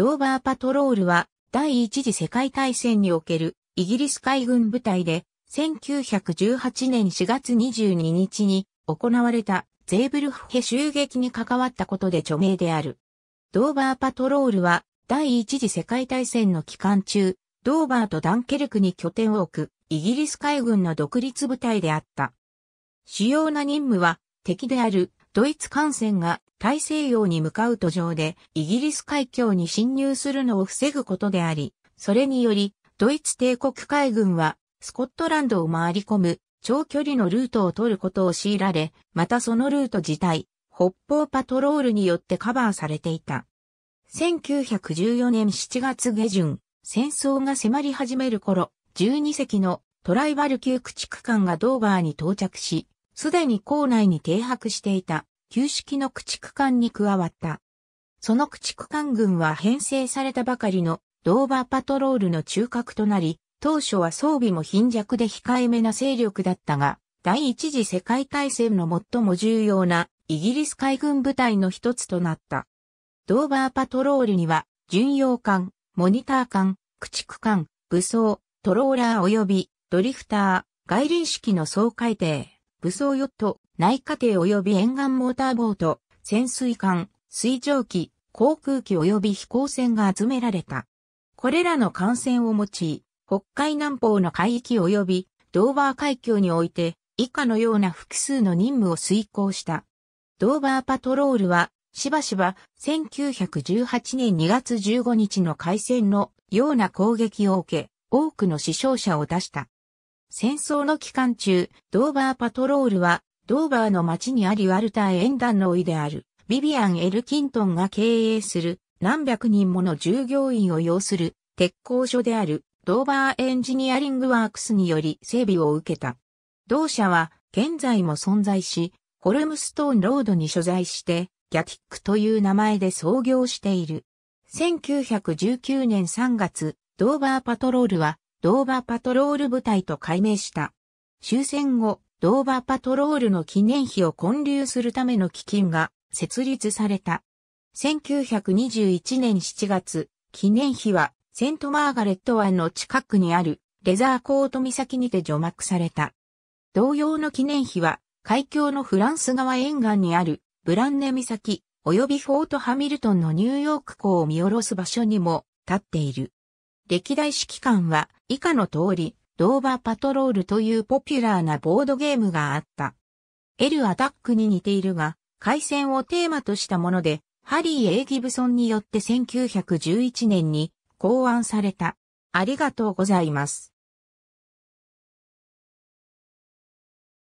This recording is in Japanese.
ドーバーパトロールは第一次世界大戦におけるイギリス海軍部隊で1918年4月22日に行われたゼーブルフヘ襲撃に関わったことで著名である。ドーバーパトロールは第一次世界大戦の期間中、ドーバーとダンケルクに拠点を置くイギリス海軍の独立部隊であった。主要な任務は敵であるドイツ艦船が大西洋に向かう途上でイギリス海峡に侵入するのを防ぐことであり、それによりドイツ帝国海軍はスコットランドを回り込む長距離のルートを取ることを強いられ、またそのルート自体、北方パトロールによってカバーされていた。1914年7月下旬、戦争が迫り始める頃、12隻のトライバル級駆逐艦がドーバーに到着し、すでに校内に停泊していた旧式の駆逐艦に加わった。その駆逐艦群は編成されたばかりのドーバーパトロールの中核となり、当初は装備も貧弱で控えめな勢力だったが、第一次世界大戦の最も重要なイギリス海軍部隊の一つとなった。ドーバーパトロールには、巡洋艦、モニター艦、駆逐艦、武装、トローラー及びドリフター、外輪式の総海艇、武装ヨット、内過程及び沿岸モーターボート、潜水艦、水蒸気、航空機及び飛行船が集められた。これらの艦船を用い、北海南方の海域及びドーバー海峡において、以下のような複数の任務を遂行した。ドーバーパトロールは、しばしば1918年2月15日の海戦のような攻撃を受け、多くの死傷者を出した。戦争の期間中、ドーバーパトロールは、ドーバーの町にありワルター演壇のいである、ビビアン・エルキントンが経営する、何百人もの従業員を要する、鉄工所である、ドーバーエンジニアリングワークスにより整備を受けた。同社は、現在も存在し、ホルムストーンロードに所在して、ギャティックという名前で創業している。1919年3月、ドーバーパトロールはドーバパトロール部隊と改名した。終戦後、ドーバパトロールの記念碑を建立するための基金が設立された。1921年7月、記念碑はセントマーガレット湾の近くにあるレザーコート岬にて除幕された。同様の記念碑は海峡のフランス側沿岸にあるブランネ岬及びフォートハミルトンのニューヨーク港を見下ろす場所にも立っている。歴代指揮官は以下の通り、ドーバーパトロールというポピュラーなボードゲームがあった。エルアタックに似ているが、海戦をテーマとしたもので、ハリー・エイ・ギブソンによって1911年に考案された。ありがとうございます。